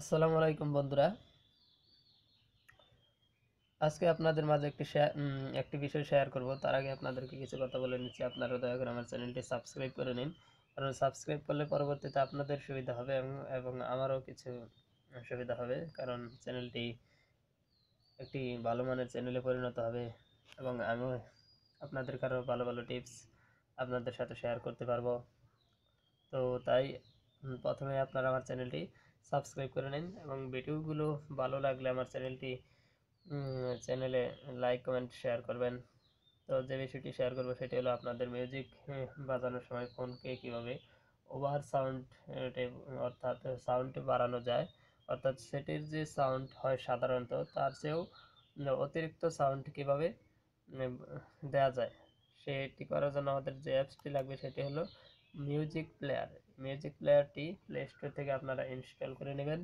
আসসালামু আলাইকুম বন্ধুরা আজকে আপনাদের মাঝে একটি একটি বিষয় শেয়ার করব তার আগে আপনাদেরকে কিছু কথা বলে নিচ্ছি আপনারা দয়া করে আমার চ্যানেলটি সাবস্ক্রাইব করে নিন কারণ সাবস্ক্রাইব করলে পরবর্তীতে আপনাদের সুবিধা হবে এবং আমারও কিছু সুবিধা হবে কারণ চ্যানেলটি একটি ভালো মানের চ্যানেলে পরিণত হবে এবং আমিও আপনাদের কারো ভালো ভালো টিপস আপনাদের সাথে শেয়ার করতে পারবো তো তাই প্রথমে আপনারা আমার চ্যানেলটি সাবস্ক্রাইব করে নিন এবং ভিডিওগুলো ভালো লাগলে আমার চ্যানেলটি চ্যানেলে লাইক কমেন্ট শেয়ার করবেন তো যে বিষয়টি শেয়ার করবো সেটি হলো আপনাদের মিউজিক হ্যাঁ, বাজানোর সময় ফোনকে কীভাবে ওভার সাউন্ড অর্থাৎ সাউন্ড বাড়ানো যায় অর্থাৎ সেটির যে সাউন্ড হয় সাধারণত তার চেয়েও অতিরিক্ত সাউন্ড কীভাবে দেওয়া যায় সেটি করার জন্য আমাদের যে অ্যাপসটি লাগবে সেটি হলো মিউজিক প্লেয়ার মিউজিক প্লেয়ারটি প্লে স্টোর থেকে আপনারা ইনস্টল করে নেবেন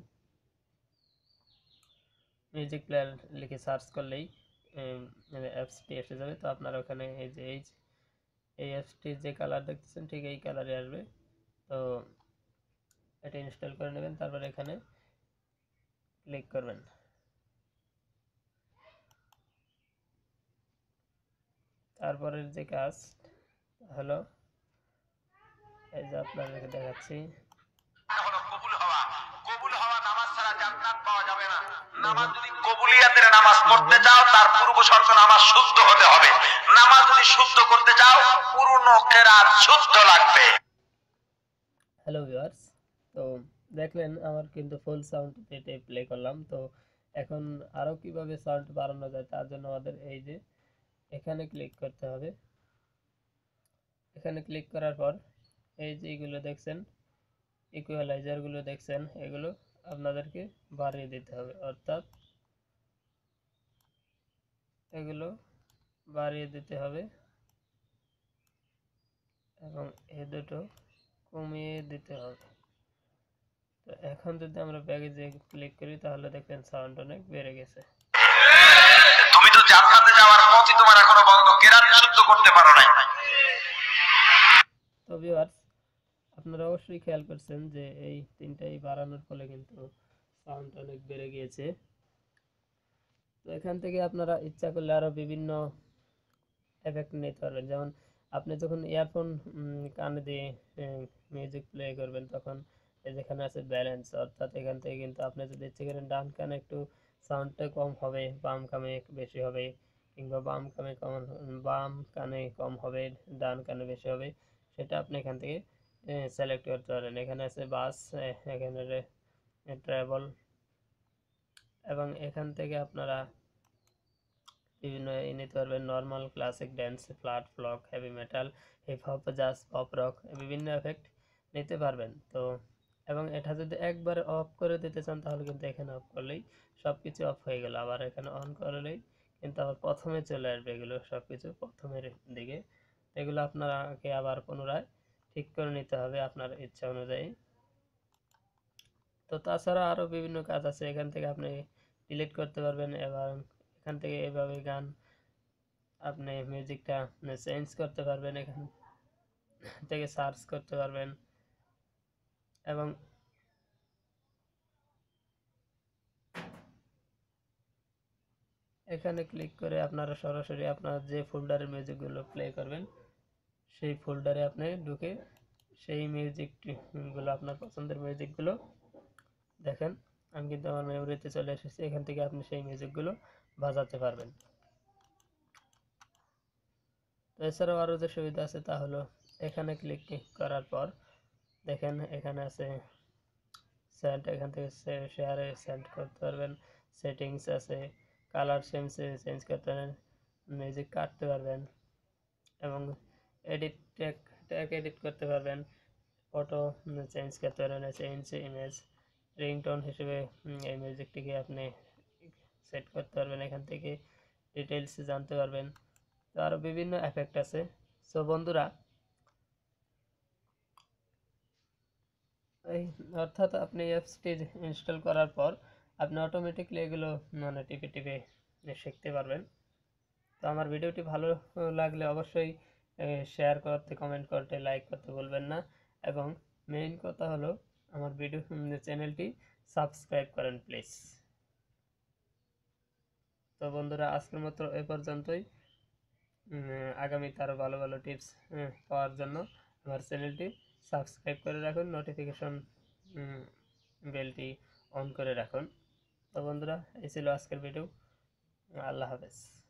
মিউজিক প্লেয়ার লিখে সার্চ করলেই অ্যাপসটি মানে এসে যাবে তো আপনারা ওখানে এই যে এই এই অ্যাপসটির যে কালার দেখতেছেন ঠিক এই কালারে আসবে তো এটা ইনস্টল করে নেবেন তারপর এখানে ক্লিক করবেন তারপরের যে কাজ হলো এই যে আপনাদেরকে দেখাচ্ছি হ্যালো তো দেখলেন আমার কিন্তু ফুল সাউন্ড প্লে করলাম তো এখন আরো কিভাবে সাউন্ড বাড়ানো যায় তার জন্য আমাদের এই যে এখানে ক্লিক করতে হবে এখানে ক্লিক করার পর এই যে এগুলো দেখছেন ইকুয়ালাইজারগুলো দেখছেন এগুলো আপনাদেরকে বাড়িয়ে দিতে হবে অর্থাৎ এগুলো বাড়িয়ে দিতে হবে এবং এ দুটো কমিয়ে দিতে হবে তো এখন যদি আমরা ব্যাগে যে ক্লিক করি তাহলে দেখবেন সাউন্ড অনেক বেড়ে গেছে তুমি তো জান্নাতে যাওয়ার পথই তোমার এখনো বন্ধ কেরানি শুদ্ধ করতে পারো নাই তো ভিউয়ার্স আপনারা অবশ্যই খেয়াল করছেন যে এই তিনটাই বাড়ানোর ফলে কিন্তু সাউন্ড অনেক বেড়ে গিয়েছে তো এখান থেকে আপনারা ইচ্ছা করলে আরও বিভিন্ন এফেক্ট নিতে পারবেন যেমন আপনি যখন ইয়ারফোন কানে দিয়ে মিউজিক প্লে করবেন তখন যেখানে আছে ব্যালেন্স অর্থাৎ এখান থেকে কিন্তু আপনি যদি ইচ্ছে করেন ডান কানে একটু সাউন্ডটা কম হবে বাম কামে বেশি হবে কিংবা বাম কামে কম বাম কানে কম হবে ডান কানে বেশি হবে সেটা আপনি এখান থেকে সিলেক্ট করতে পারেন এখানে আছে বাস এখানে ট্রাভেল এবং এখান থেকে আপনারা বিভিন্ন এ নিতে পারবেন normal classic dance flat flock heavy metal hip hop jazz pop rock বিভিন্ন এফেক্ট নিতে পারবেন তো এবং এটা যদি একবার অফ করে দিতে চান তাহলে কিন্তু এখানে অফ করলেই সব কিছু অফ হয়ে গেল আবার এখানে অন করলেই কিন্তু আবার প্রথমে চলে আসবে এগুলো সব কিছু প্রথমের দিকে এগুলো আপনারাকে আবার পুনরায় ঠিক করে নিতে হবে আপনার ইচ্ছা অনুযায়ী তো তাছাড়া আরও বিভিন্ন কাজ আছে এখান থেকে আপনি ডিলিট করতে পারবেন এবং এখান থেকে এভাবে গান আপনি মিউজিকটা চেঞ্জ করতে পারবেন এখান থেকে সার্চ করতে পারবেন এবং এখানে ক্লিক করে আপনারা সরাসরি আপনার যে ফোল্ডারের মিউজিকগুলো প্লে করবেন সেই ফোল্ডারে আপনি ঢুকে সেই মিউজিকগুলো আপনার পছন্দের মিউজিকগুলো দেখেন আমি কিন্তু আমার মেমোরিতে চলে এসেছি এখান থেকে আপনি সেই মিউজিকগুলো বাজাতে পারবেন তো এছাড়াও আরও যে সুবিধা আছে তা হলো এখানে ক্লিক করার পর দেখেন এখানে আছে সেন্ট এখান থেকে শেয়ারে সেন্ট করতে পারবেন সেটিংস আছে কালার চেঞ্জ চেঞ্জ করতে পারেন মিউজিক কাটতে পারবেন এবং এডিট ট্যাগ ট্যাগ এডিট করতে পারবেন ফটো চেঞ্জ করতে পারবেন চেঞ্জ ইমেজ রিংটোন হিসেবে এই মিউজিকটিকে আপনি সেট করতে পারবেন এখান থেকে ডিটেলস জানতে পারবেন তো আরও বিভিন্ন এফেক্ট আছে সো বন্ধুরা এই অর্থাৎ আপনি অ্যাপসটি ইনস্টল করার পর আপনি অটোমেটিকলি এগুলো মানে টিপে টিপে শিখতে পারবেন তো আমার ভিডিওটি ভালো লাগলে অবশ্যই শেয়ার করতে কমেন্ট করতে লাইক করতে বলবেন না এবং মেইন কথা হলো আমার ভিডিও চ্যানেলটি সাবস্ক্রাইব করেন প্লিজ তো বন্ধুরা আজকের মাত্র এ পর্যন্তই আগামী তারও ভালো ভালো টিপস পাওয়ার জন্য আমার চ্যানেলটি সাবস্ক্রাইব করে রাখুন নোটিফিকেশন বেলটি অন করে রাখুন তো বন্ধুরা এই ছিল আজকের ভিডিও আল্লাহ হাফেজ